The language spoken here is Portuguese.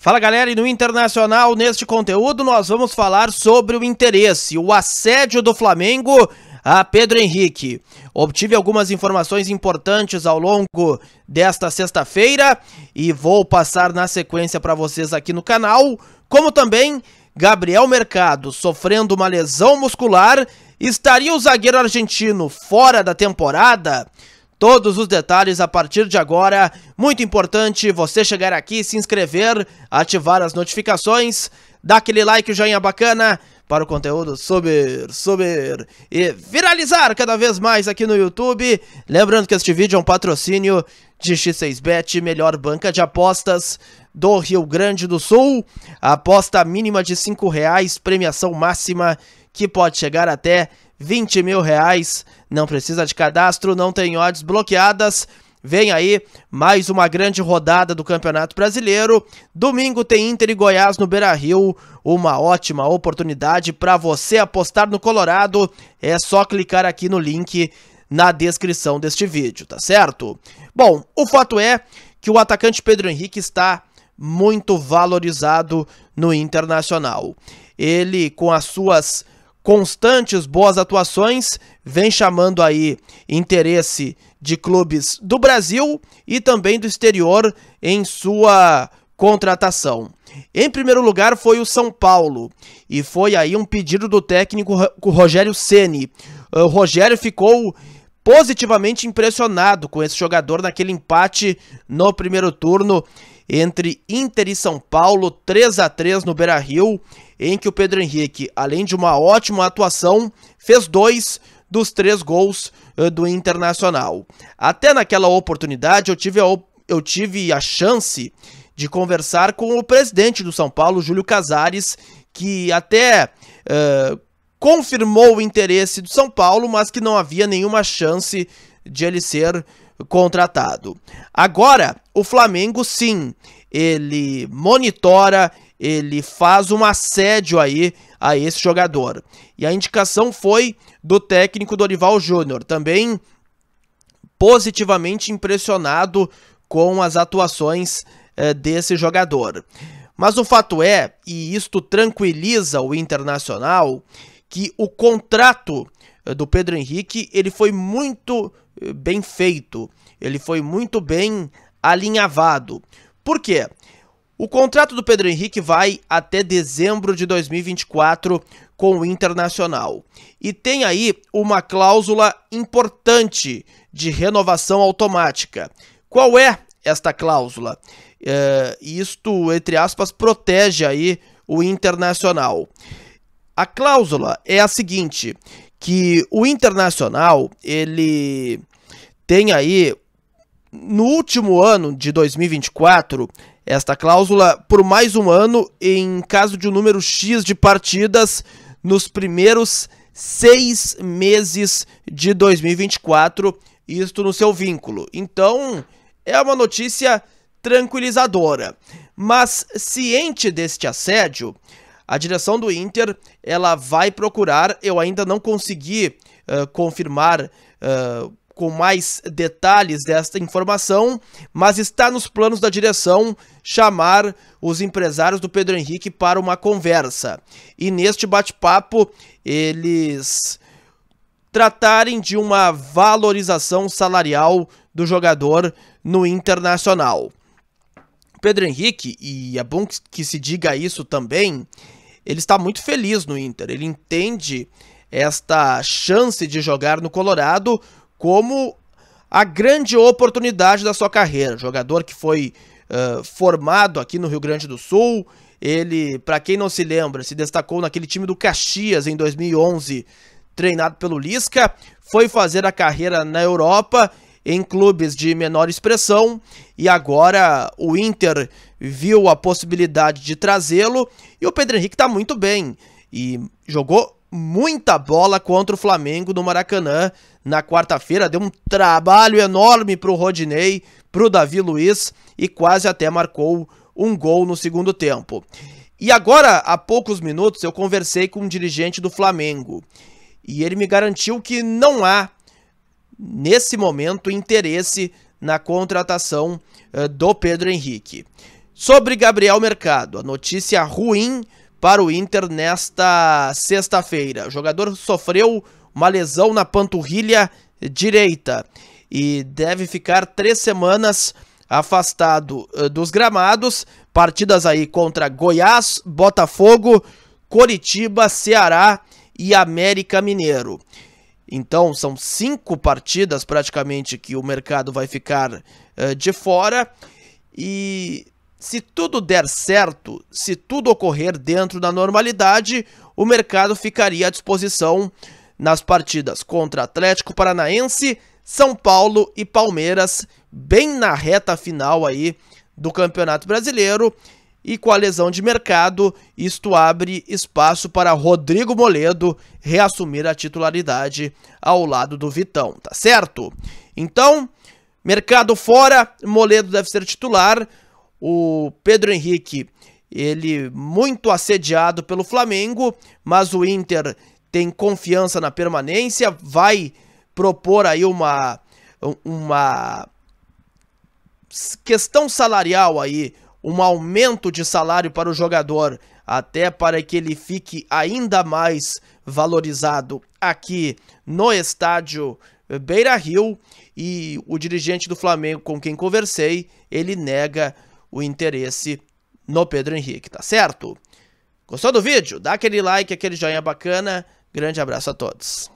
Fala galera, e no Internacional, neste conteúdo, nós vamos falar sobre o interesse, o assédio do Flamengo a Pedro Henrique. Obtive algumas informações importantes ao longo desta sexta-feira e vou passar na sequência para vocês aqui no canal, como também Gabriel Mercado sofrendo uma lesão muscular, estaria o zagueiro argentino fora da temporada? Todos os detalhes a partir de agora. Muito importante você chegar aqui, se inscrever, ativar as notificações, dar aquele like, joinha bacana para o conteúdo subir, subir e viralizar cada vez mais aqui no YouTube. Lembrando que este vídeo é um patrocínio de X6Bet, melhor banca de apostas do Rio Grande do Sul. aposta mínima de R$ reais, premiação máxima que pode chegar até 20 mil reais não precisa de cadastro, não tem odds bloqueadas. Vem aí mais uma grande rodada do Campeonato Brasileiro. Domingo tem Inter e Goiás no Beira-Rio. Uma ótima oportunidade para você apostar no Colorado. É só clicar aqui no link na descrição deste vídeo, tá certo? Bom, o fato é que o atacante Pedro Henrique está muito valorizado no Internacional. Ele, com as suas constantes boas atuações, vem chamando aí interesse de clubes do Brasil e também do exterior em sua contratação. Em primeiro lugar foi o São Paulo e foi aí um pedido do técnico Rogério Ceni. O Rogério ficou positivamente impressionado com esse jogador naquele empate no primeiro turno entre Inter e São Paulo, 3 a 3 no Beira-Rio em que o Pedro Henrique, além de uma ótima atuação, fez dois dos três gols eh, do Internacional. Até naquela oportunidade eu tive a, eu tive a chance de conversar com o presidente do São Paulo, Júlio Casares, que até uh, confirmou o interesse do São Paulo, mas que não havia nenhuma chance de ele ser contratado. Agora, o Flamengo sim, ele monitora ele faz um assédio aí a esse jogador. E a indicação foi do técnico Dorival Júnior, também positivamente impressionado com as atuações eh, desse jogador. Mas o fato é, e isto tranquiliza o Internacional, que o contrato eh, do Pedro Henrique ele foi muito eh, bem feito, ele foi muito bem alinhavado. Por quê? O contrato do Pedro Henrique vai até dezembro de 2024 com o Internacional. E tem aí uma cláusula importante de renovação automática. Qual é esta cláusula? É, isto, entre aspas, protege aí o Internacional. A cláusula é a seguinte, que o Internacional, ele tem aí, no último ano de 2024 esta cláusula por mais um ano em caso de um número X de partidas nos primeiros seis meses de 2024, isto no seu vínculo. Então, é uma notícia tranquilizadora. Mas, ciente deste assédio, a direção do Inter ela vai procurar. Eu ainda não consegui uh, confirmar uh, com mais detalhes desta informação, mas está nos planos da direção chamar os empresários do Pedro Henrique para uma conversa. E neste bate-papo, eles tratarem de uma valorização salarial do jogador no internacional. Pedro Henrique, e é bom que se diga isso também, ele está muito feliz no Inter. Ele entende esta chance de jogar no Colorado como a grande oportunidade da sua carreira. Jogador que foi uh, formado aqui no Rio Grande do Sul. Ele, para quem não se lembra, se destacou naquele time do Caxias em 2011, treinado pelo Lisca. Foi fazer a carreira na Europa em clubes de menor expressão e agora o Inter viu a possibilidade de trazê-lo e o Pedro Henrique está muito bem e jogou muita bola contra o Flamengo no Maracanã na quarta-feira. Deu um trabalho enorme para o Rodinei, para o Davi Luiz e quase até marcou um gol no segundo tempo. E agora, há poucos minutos, eu conversei com um dirigente do Flamengo e ele me garantiu que não há, nesse momento, interesse na contratação uh, do Pedro Henrique. Sobre Gabriel Mercado, a notícia ruim para o Inter nesta sexta-feira. O jogador sofreu uma lesão na panturrilha direita e deve ficar três semanas afastado eh, dos gramados. Partidas aí contra Goiás, Botafogo, Coritiba, Ceará e América Mineiro. Então são cinco partidas praticamente que o mercado vai ficar uh, de fora e se tudo der certo, se tudo ocorrer dentro da normalidade, o mercado ficaria à disposição nas partidas contra Atlético Paranaense, São Paulo e Palmeiras, bem na reta final aí do Campeonato Brasileiro. E com a lesão de mercado, isto abre espaço para Rodrigo Moledo reassumir a titularidade ao lado do Vitão, tá certo? Então, mercado fora, Moledo deve ser titular. O Pedro Henrique, ele muito assediado pelo Flamengo, mas o Inter tem confiança na permanência, vai propor aí uma uma questão salarial aí, um aumento de salário para o jogador, até para que ele fique ainda mais valorizado aqui no estádio eh, Beira Rio e o dirigente do Flamengo com quem conversei, ele nega o interesse no Pedro Henrique, tá certo? Gostou do vídeo? Dá aquele like, aquele joinha bacana. Grande abraço a todos.